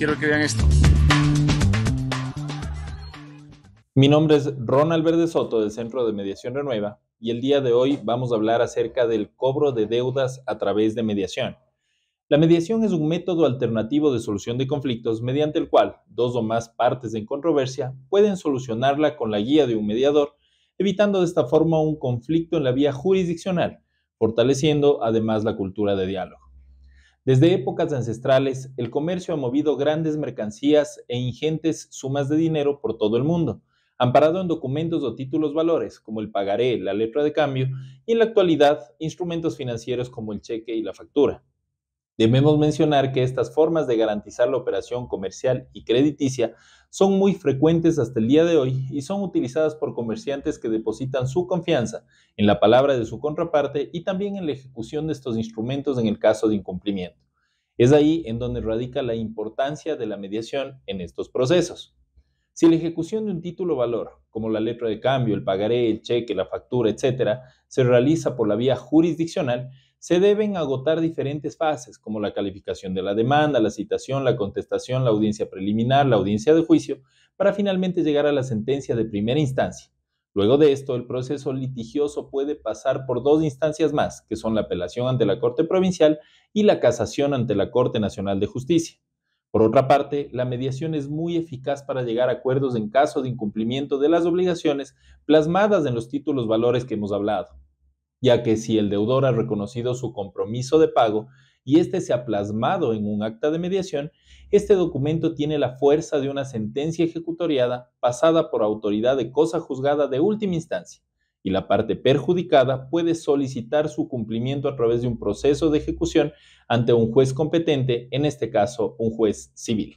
quiero que vean esto. Mi nombre es Ronald Verde Soto del Centro de Mediación Renueva y el día de hoy vamos a hablar acerca del cobro de deudas a través de mediación. La mediación es un método alternativo de solución de conflictos mediante el cual dos o más partes en controversia pueden solucionarla con la guía de un mediador, evitando de esta forma un conflicto en la vía jurisdiccional, fortaleciendo además la cultura de diálogo. Desde épocas ancestrales, el comercio ha movido grandes mercancías e ingentes sumas de dinero por todo el mundo, amparado en documentos o títulos valores, como el pagaré, la letra de cambio, y en la actualidad, instrumentos financieros como el cheque y la factura. Debemos mencionar que estas formas de garantizar la operación comercial y crediticia son muy frecuentes hasta el día de hoy y son utilizadas por comerciantes que depositan su confianza en la palabra de su contraparte y también en la ejecución de estos instrumentos en el caso de incumplimiento. Es ahí en donde radica la importancia de la mediación en estos procesos. Si la ejecución de un título valor, como la letra de cambio, el pagaré, el cheque, la factura, etc., se realiza por la vía jurisdiccional, se deben agotar diferentes fases, como la calificación de la demanda, la citación, la contestación, la audiencia preliminar, la audiencia de juicio, para finalmente llegar a la sentencia de primera instancia. Luego de esto, el proceso litigioso puede pasar por dos instancias más, que son la apelación ante la Corte Provincial y la casación ante la Corte Nacional de Justicia. Por otra parte, la mediación es muy eficaz para llegar a acuerdos en caso de incumplimiento de las obligaciones plasmadas en los títulos valores que hemos hablado ya que si el deudor ha reconocido su compromiso de pago y éste se ha plasmado en un acta de mediación, este documento tiene la fuerza de una sentencia ejecutoriada pasada por autoridad de cosa juzgada de última instancia, y la parte perjudicada puede solicitar su cumplimiento a través de un proceso de ejecución ante un juez competente, en este caso un juez civil.